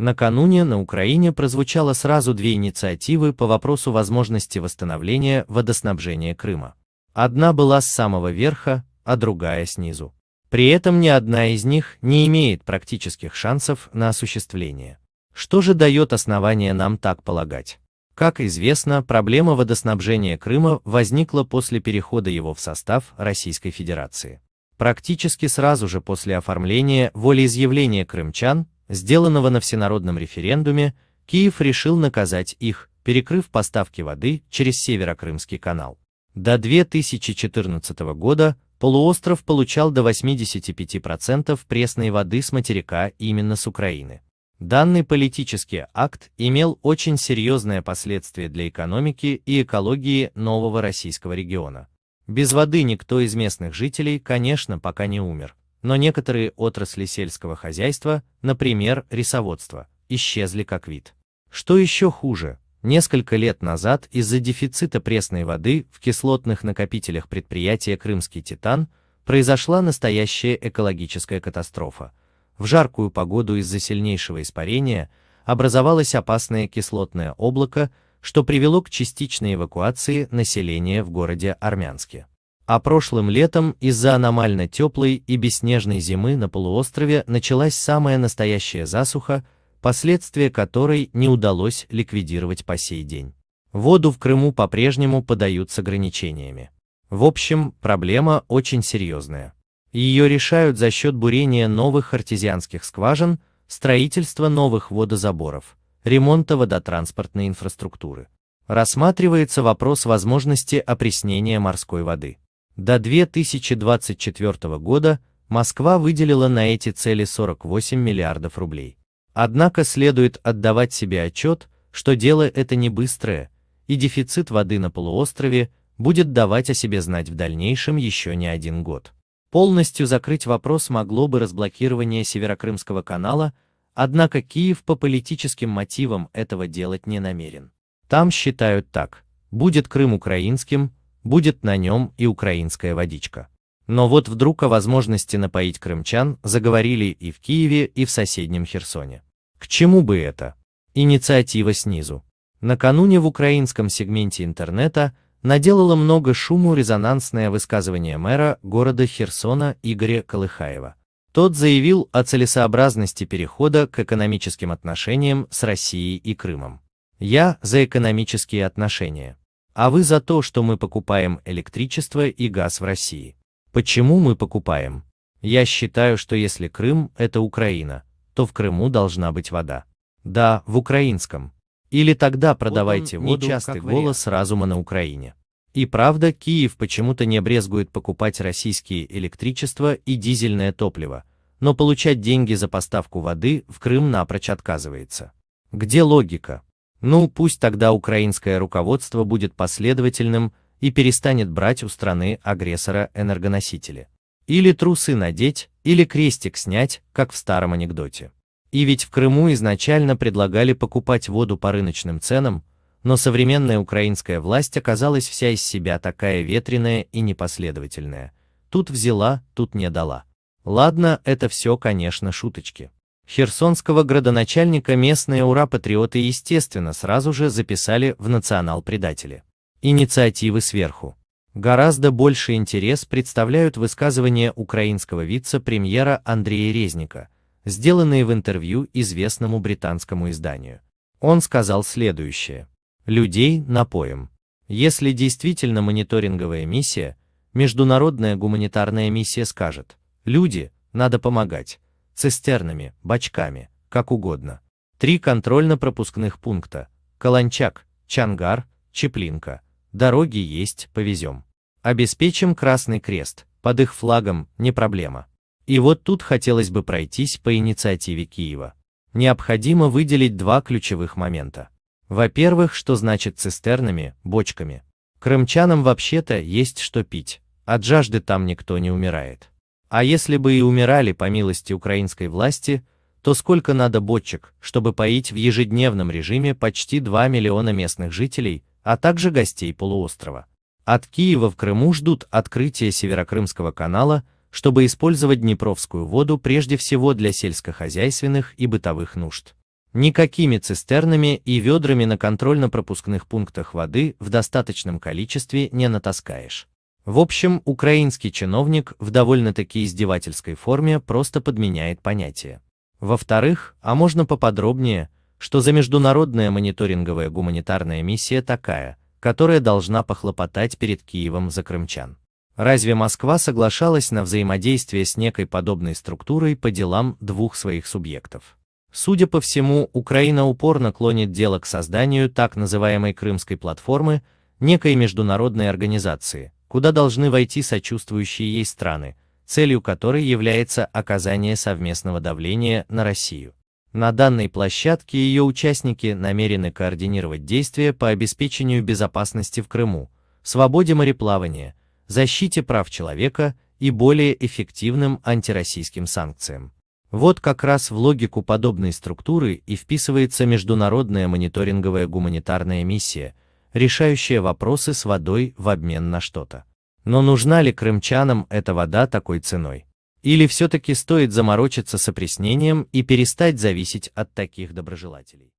Накануне на Украине прозвучало сразу две инициативы по вопросу возможности восстановления водоснабжения Крыма. Одна была с самого верха, а другая снизу. При этом ни одна из них не имеет практических шансов на осуществление. Что же дает основание нам так полагать? Как известно, проблема водоснабжения Крыма возникла после перехода его в состав Российской Федерации. Практически сразу же после оформления волеизъявления крымчан сделанного на всенародном референдуме, Киев решил наказать их, перекрыв поставки воды через Северокрымский канал. До 2014 года полуостров получал до 85% пресной воды с материка именно с Украины. Данный политический акт имел очень серьезные последствия для экономики и экологии нового российского региона. Без воды никто из местных жителей, конечно, пока не умер но некоторые отрасли сельского хозяйства, например, рисоводство, исчезли как вид. Что еще хуже, несколько лет назад из-за дефицита пресной воды в кислотных накопителях предприятия «Крымский Титан» произошла настоящая экологическая катастрофа. В жаркую погоду из-за сильнейшего испарения образовалось опасное кислотное облако, что привело к частичной эвакуации населения в городе Армянске. А прошлым летом из-за аномально теплой и беснежной зимы на полуострове началась самая настоящая засуха, последствия которой не удалось ликвидировать по сей день. Воду в Крыму по-прежнему подают с ограничениями. В общем, проблема очень серьезная. Ее решают за счет бурения новых артезианских скважин, строительства новых водозаборов, ремонта водотранспортной инфраструктуры. Рассматривается вопрос возможности опреснения морской воды. До 2024 года Москва выделила на эти цели 48 миллиардов рублей. Однако следует отдавать себе отчет, что дело это не быстрое, и дефицит воды на полуострове будет давать о себе знать в дальнейшем еще не один год. Полностью закрыть вопрос могло бы разблокирование Северокрымского канала, однако Киев по политическим мотивам этого делать не намерен. Там считают так, будет Крым украинским, будет на нем и украинская водичка. Но вот вдруг о возможности напоить крымчан заговорили и в Киеве, и в соседнем Херсоне. К чему бы это? Инициатива снизу. Накануне в украинском сегменте интернета наделало много шуму резонансное высказывание мэра города Херсона Игоря Колыхаева. Тот заявил о целесообразности перехода к экономическим отношениям с Россией и Крымом. Я за экономические отношения а вы за то, что мы покупаем электричество и газ в России. Почему мы покупаем? Я считаю, что если Крым – это Украина, то в Крыму должна быть вода. Да, в украинском. Или тогда продавайте вот он, нечастый голос разума на Украине. И правда, Киев почему-то не обрезгует покупать российские электричество и дизельное топливо, но получать деньги за поставку воды в Крым напрочь отказывается. Где логика? Ну, пусть тогда украинское руководство будет последовательным и перестанет брать у страны агрессора энергоносители. Или трусы надеть, или крестик снять, как в старом анекдоте. И ведь в Крыму изначально предлагали покупать воду по рыночным ценам, но современная украинская власть оказалась вся из себя такая ветреная и непоследовательная. Тут взяла, тут не дала. Ладно, это все, конечно, шуточки. Херсонского градоначальника местные ура-патриоты естественно сразу же записали в национал-предатели. Инициативы сверху. Гораздо больше интерес представляют высказывания украинского вице-премьера Андрея Резника, сделанные в интервью известному британскому изданию. Он сказал следующее. Людей напоим. Если действительно мониторинговая миссия, международная гуманитарная миссия скажет, люди, надо помогать, цистернами, бачками, как угодно. Три контрольно-пропускных пункта – Каланчак, Чангар, Чеплинка. Дороги есть, повезем. Обеспечим Красный Крест, под их флагом не проблема. И вот тут хотелось бы пройтись по инициативе Киева. Необходимо выделить два ключевых момента. Во-первых, что значит цистернами, бочками. Крымчанам вообще-то есть что пить, от жажды там никто не умирает. А если бы и умирали по милости украинской власти, то сколько надо бочек, чтобы поить в ежедневном режиме почти 2 миллиона местных жителей, а также гостей полуострова. От Киева в Крыму ждут открытия Северокрымского канала, чтобы использовать Днепровскую воду прежде всего для сельскохозяйственных и бытовых нужд. Никакими цистернами и ведрами на контрольно-пропускных пунктах воды в достаточном количестве не натаскаешь. В общем, украинский чиновник в довольно-таки издевательской форме просто подменяет понятие. Во-вторых, а можно поподробнее, что за международная мониторинговая гуманитарная миссия такая, которая должна похлопотать перед Киевом за крымчан. Разве Москва соглашалась на взаимодействие с некой подобной структурой по делам двух своих субъектов? Судя по всему, Украина упорно клонит дело к созданию так называемой Крымской платформы, некой международной организации, куда должны войти сочувствующие ей страны, целью которой является оказание совместного давления на Россию. На данной площадке ее участники намерены координировать действия по обеспечению безопасности в Крыму, свободе мореплавания, защите прав человека и более эффективным антироссийским санкциям. Вот как раз в логику подобной структуры и вписывается международная мониторинговая гуманитарная миссия, решающая вопросы с водой в обмен на что-то. Но нужна ли крымчанам эта вода такой ценой? Или все-таки стоит заморочиться с опреснением и перестать зависеть от таких доброжелателей?